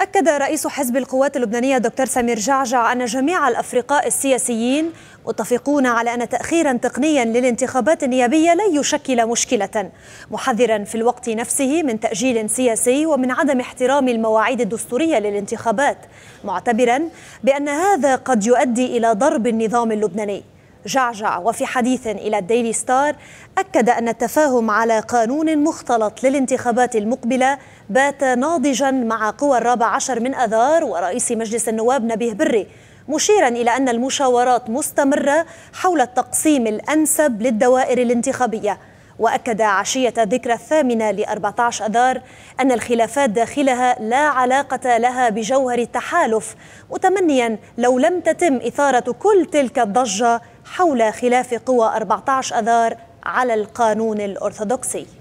أكد رئيس حزب القوات اللبنانية دكتور سمير جعجع أن جميع الأفرقاء السياسيين متفقون على أن تأخيرا تقنيا للانتخابات النيابية لن يشكل مشكلة محذرا في الوقت نفسه من تأجيل سياسي ومن عدم احترام المواعيد الدستورية للانتخابات معتبرا بأن هذا قد يؤدي إلى ضرب النظام اللبناني جعجع وفي حديث إلى الديلي ستار أكد أن التفاهم على قانون مختلط للانتخابات المقبلة بات ناضجا مع قوى الرابع عشر من أذار ورئيس مجلس النواب نبيه بري مشيرا إلى أن المشاورات مستمرة حول التقسيم الأنسب للدوائر الانتخابية وأكد عشية ذكرى الثامنة ل 14 أذار أن الخلافات داخلها لا علاقة لها بجوهر التحالف متمنيا لو لم تتم إثارة كل تلك الضجة حول خلاف قوى 14 أذار على القانون الأرثوذكسي